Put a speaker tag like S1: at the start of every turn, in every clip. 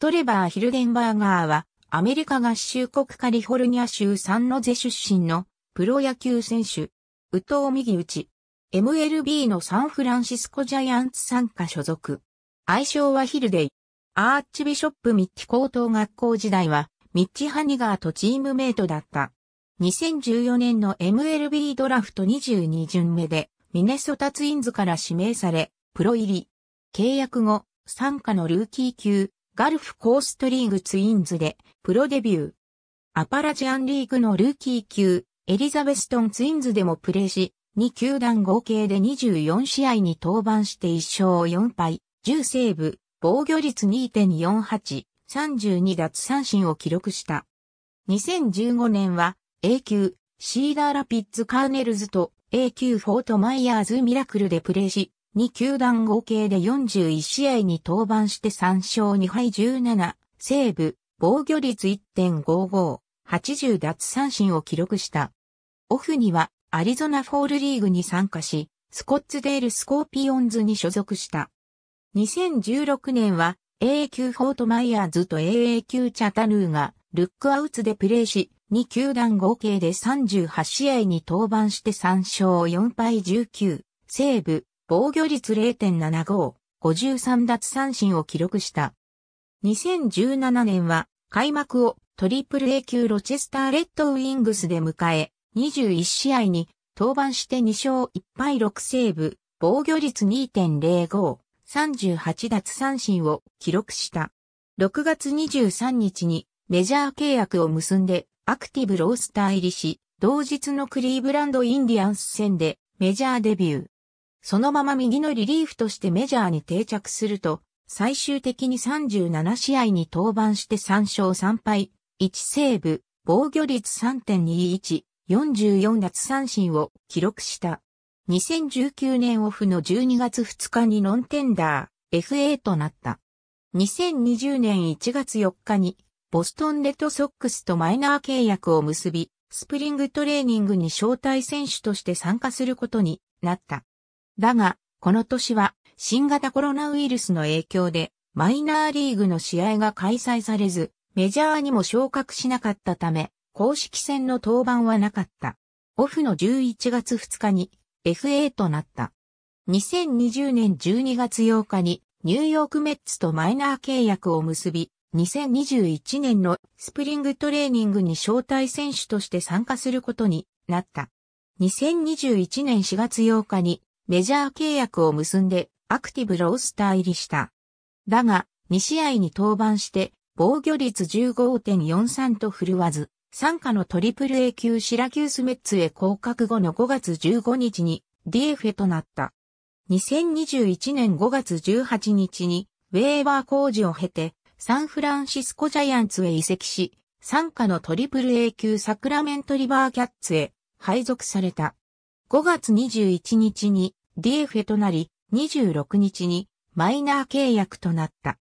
S1: トレバー・ヒルデンバーガーは、アメリカ合衆国カリフォルニア州サンノゼ出身のプロ野球選手、宇藤右打ち、MLB のサンフランシスコジャイアンツ参加所属。愛称はヒルデイ。アーチビショップミッチ高等学校時代は、ミッチハニガーとチームメイトだった。2014年の MLB ドラフト22巡目で、ミネソタツインズから指名され、プロ入り。契約後、参加のルーキー級、ガルフコーストリーグツインズでプロデビュー。アパラジアンリーグのルーキー級、エリザベストンツインズでもプレーし、2球団合計で24試合に登板して1勝4敗、10セーブ、防御率2.48、32奪三振を記録した。2015年は A 級、シーダーラピッツカーネルズと A 級フォートマイヤーズミラクルでプレーし、2球団合計で41試合に登板して3勝2敗17、セーブ、防御率1.55、80奪三振を記録した。オフにはアリゾナフォールリーグに参加し、スコッツデールスコーピオンズに所属した。2016年は AA 級フォートマイヤーズと AA 級チャタヌーがルックアウツでプレーし、2球団合計で38試合に登板して3勝4敗19、セーブ、防御率0.75、53奪三振を記録した。2017年は開幕をトリプル A 級ロチェスターレッドウィングスで迎え、21試合に登板して2勝1敗6セーブ、防御率2.05、38奪三振を記録した。6月23日にメジャー契約を結んでアクティブロースター入りし、同日のクリーブランドインディアンス戦でメジャーデビュー。そのまま右のリリーフとしてメジャーに定着すると、最終的に37試合に登板して3勝3敗、1セーブ、防御率3.21、44奪三振を記録した。2019年オフの12月2日にノンテンダー、FA となった。2020年1月4日に、ボストンレッドソックスとマイナー契約を結び、スプリングトレーニングに招待選手として参加することになった。だが、この年は新型コロナウイルスの影響でマイナーリーグの試合が開催されず、メジャーにも昇格しなかったため、公式戦の登板はなかった。オフの11月2日に FA となった。2020年12月8日にニューヨークメッツとマイナー契約を結び、2021年のスプリングトレーニングに招待選手として参加することになった。2021年4月8日にメジャー契約を結んでアクティブロースター入りした。だが、2試合に登板して、防御率15.43と振るわず、参加のトリプル A 級シラキュースメッツへ降格後の5月15日に DF となった。2021年5月18日にウェーバー工事を経てサンフランシスコジャイアンツへ移籍し、参加のトリプル A 級サクラメントリバーキャッツへ配属された。5月21日に d f ェとなり、26日にマイナー契約となった。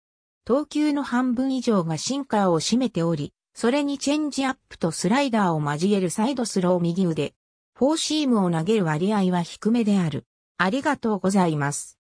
S1: 投球の半分以上がシンカーを占めており、それにチェンジアップとスライダーを交えるサイドスロー右腕。フォーシームを投げる割合は低めである。ありがとうございます。